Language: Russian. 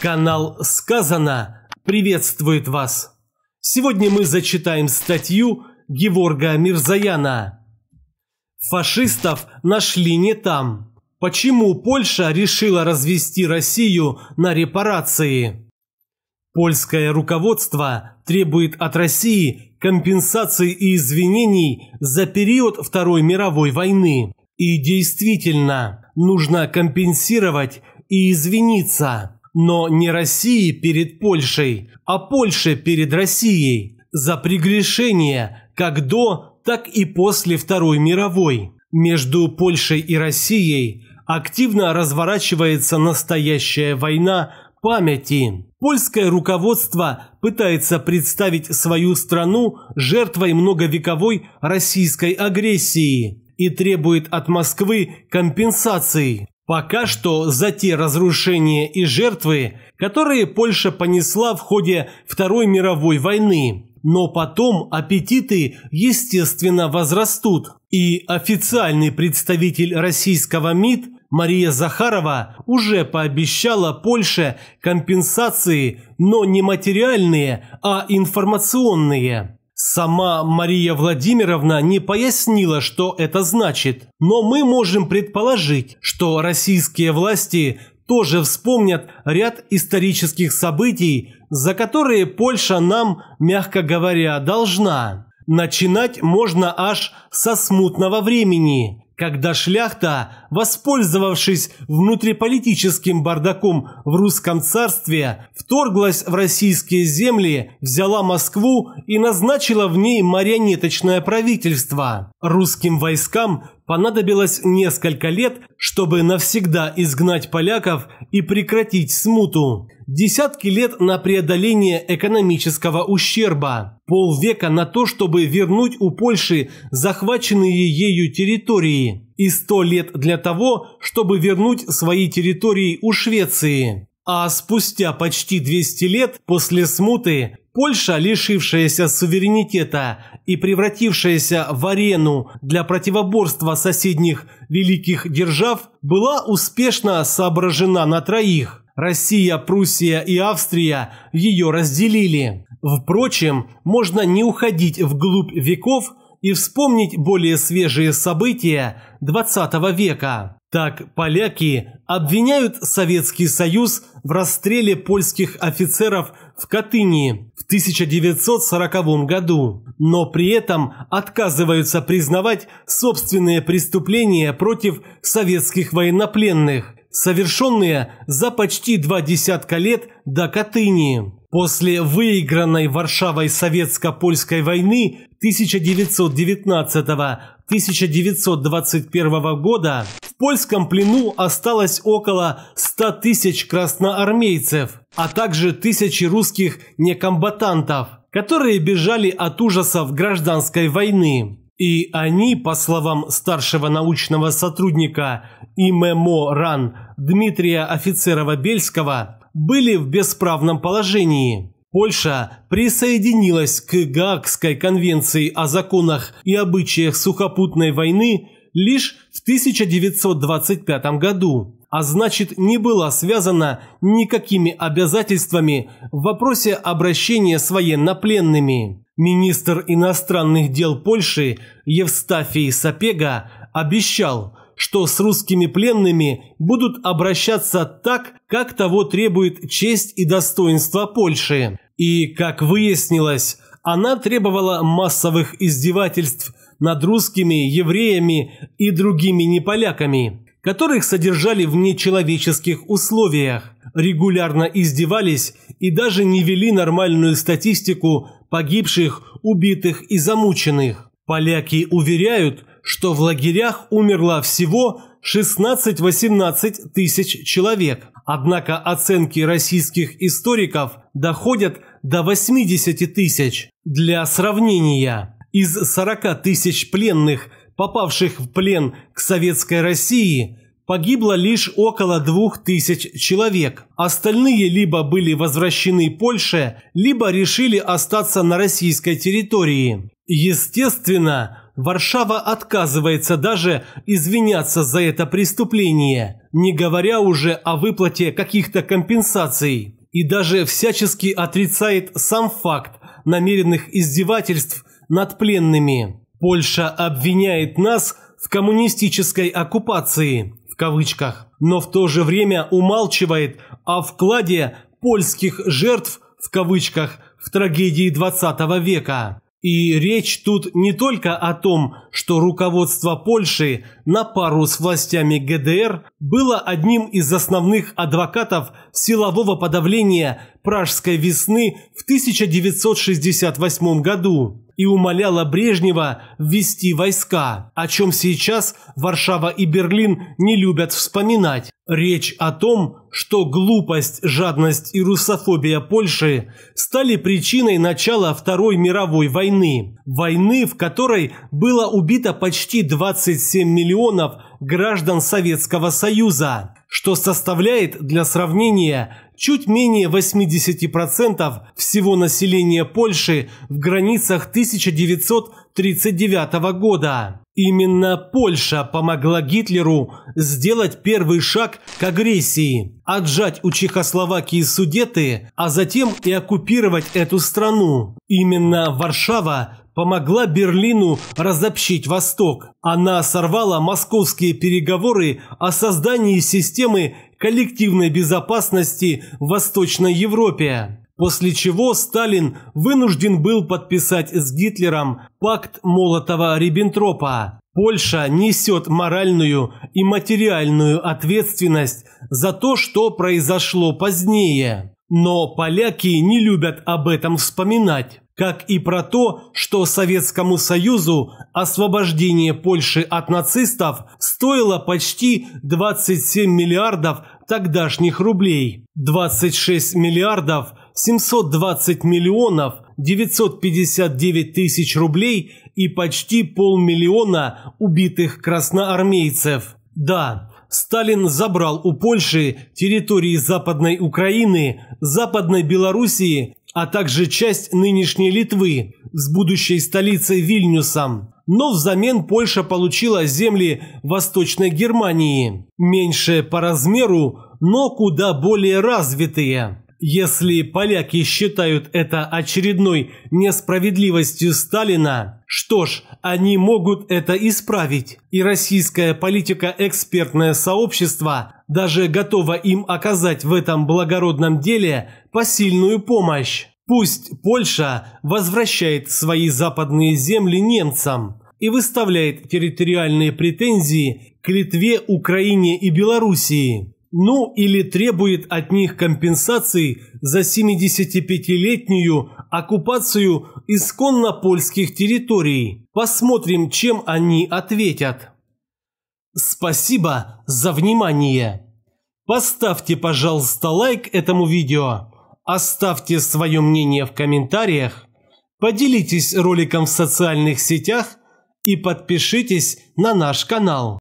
Канал «Сказано» приветствует вас! Сегодня мы зачитаем статью Геворга Мирзаяна. Фашистов нашли не там. Почему Польша решила развести Россию на репарации? Польское руководство требует от России компенсации и извинений за период Второй мировой войны. И действительно, нужно компенсировать и извиниться. Но не России перед Польшей, а Польше перед Россией за прегрешение как до, так и после Второй мировой. Между Польшей и Россией активно разворачивается настоящая война памяти. Польское руководство пытается представить свою страну жертвой многовековой российской агрессии и требует от Москвы компенсаций, Пока что за те разрушения и жертвы, которые Польша понесла в ходе Второй мировой войны, но потом аппетиты, естественно, возрастут. И официальный представитель российского МИД Мария Захарова уже пообещала Польше компенсации, но не материальные, а информационные. Сама Мария Владимировна не пояснила, что это значит, но мы можем предположить, что российские власти тоже вспомнят ряд исторических событий, за которые Польша нам, мягко говоря, должна. Начинать можно аж со смутного времени, когда шляхта, воспользовавшись внутриполитическим бардаком в русском царстве, вторглась в российские земли, взяла Москву и назначила в ней марионеточное правительство. Русским войскам понадобилось несколько лет, чтобы навсегда изгнать поляков и прекратить смуту. Десятки лет на преодоление экономического ущерба, полвека на то, чтобы вернуть у Польши захваченные ею территории и сто лет для того, чтобы вернуть свои территории у Швеции. А спустя почти 200 лет после смуты Польша, лишившаяся суверенитета и превратившаяся в арену для противоборства соседних великих держав, была успешно соображена на троих. Россия, Пруссия и Австрия ее разделили. Впрочем, можно не уходить вглубь веков и вспомнить более свежие события XX века. Так поляки обвиняют Советский Союз в расстреле польских офицеров в Катыни в 1940 году, но при этом отказываются признавать собственные преступления против советских военнопленных, совершенные за почти два десятка лет до Катыни. После выигранной Варшавой Советско-Польской войны 1919-1921 года в польском плену осталось около 100 тысяч красноармейцев, а также тысячи русских некомбатантов, которые бежали от ужасов гражданской войны. И они, по словам старшего научного сотрудника ИММО РАН Дмитрия Офицерова-Бельского, были в бесправном положении. Польша присоединилась к Гаагской конвенции о законах и обычаях сухопутной войны лишь в 1925 году, а значит не была связана никакими обязательствами в вопросе обращения с военнопленными. Министр иностранных дел Польши Евстафий Сапега обещал, что с русскими пленными будут обращаться так, как того требует честь и достоинство Польши. И, как выяснилось, она требовала массовых издевательств – над русскими, евреями и другими неполяками, которых содержали в нечеловеческих условиях, регулярно издевались и даже не вели нормальную статистику погибших, убитых и замученных. Поляки уверяют, что в лагерях умерло всего 16-18 тысяч человек. Однако оценки российских историков доходят до 80 тысяч. Для сравнения, из 40 тысяч пленных, попавших в плен к Советской России, погибло лишь около тысяч человек. Остальные либо были возвращены Польше, либо решили остаться на российской территории. Естественно, Варшава отказывается даже извиняться за это преступление, не говоря уже о выплате каких-то компенсаций, и даже всячески отрицает сам факт намеренных издевательств над пленными. Польша обвиняет нас в коммунистической оккупации, в кавычках, но в то же время умалчивает о вкладе польских жертв, в кавычках, в трагедии 20 века. И речь тут не только о том, что руководство Польши на пару с властями ГДР было одним из основных адвокатов силового подавления пражской весны в 1968 году и умоляла Брежнева ввести войска, о чем сейчас Варшава и Берлин не любят вспоминать. Речь о том, что глупость, жадность и русофобия Польши стали причиной начала Второй мировой войны. Войны, в которой было убито почти 27 миллионов граждан Советского Союза, что составляет для сравнения чуть менее 80% всего населения Польши в границах 1939 года. Именно Польша помогла Гитлеру сделать первый шаг к агрессии, отжать у Чехословакии Судеты, а затем и оккупировать эту страну. Именно Варшава помогла Берлину разобщить Восток. Она сорвала московские переговоры о создании системы коллективной безопасности в Восточной Европе. После чего Сталин вынужден был подписать с Гитлером пакт Молотова-Риббентропа. Польша несет моральную и материальную ответственность за то, что произошло позднее. Но поляки не любят об этом вспоминать как и про то, что Советскому Союзу освобождение Польши от нацистов стоило почти 27 миллиардов тогдашних рублей, 26 миллиардов 720 миллионов 959 тысяч рублей и почти полмиллиона убитых красноармейцев. Да, Сталин забрал у Польши территории Западной Украины, Западной Белоруссии а также часть нынешней Литвы с будущей столицей Вильнюсом. Но взамен Польша получила земли Восточной Германии, меньшие по размеру, но куда более развитые. Если поляки считают это очередной несправедливостью Сталина, что ж, они могут это исправить. И российское политико-экспертное сообщество даже готово им оказать в этом благородном деле посильную помощь. Пусть Польша возвращает свои западные земли немцам и выставляет территориальные претензии к Литве, Украине и Белоруссии ну или требует от них компенсаций за 75-летнюю оккупацию исконно польских территорий. Посмотрим, чем они ответят. Спасибо за внимание. Поставьте, пожалуйста, лайк этому видео, оставьте свое мнение в комментариях, поделитесь роликом в социальных сетях и подпишитесь на наш канал.